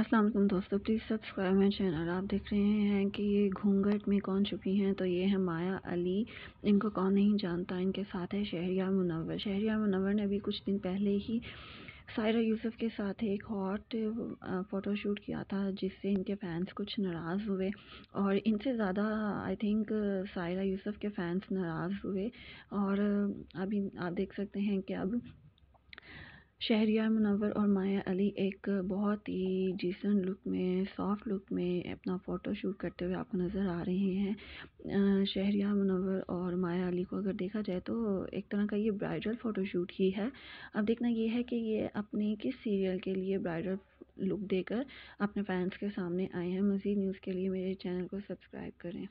अस्सलाम वालेकुम दोस्तों प्लीज़ सब्सक्राइब मेरे चैनल आप देख रहे हैं कि ये घूंघट में कौन छुपी हैं तो ये है माया अली इनको कौन नहीं जानता इनके साथ है शहरिया मुनवर शहरिया मुनवर ने अभी कुछ दिन पहले ही सायरा यूसुफ के साथ एक हॉट फ़ोटोशूट किया था जिससे इनके फैंस कुछ नाराज़ हुए और इनसे ज़्यादा आई थिंक सायरा यूसुफ के फैंस नाराज़ हुए और अभी आप देख सकते हैं कि अब शहरियार मुनवर और माया अली एक बहुत ही जीसन लुक में सॉफ्ट लुक में अपना फ़ोटो शूट करते हुए आपको नज़र आ रहे हैं शहरियार मुनवर और माया अली को अगर देखा जाए तो एक तरह का ये ब्राइडल फ़ोटो शूट ही है अब देखना ये है कि ये अपने किस सीरियल के लिए ब्राइडल लुक देकर अपने फैंस के सामने आए हैं मज़ीद न्यूज़ के लिए मेरे चैनल को सब्सक्राइब करें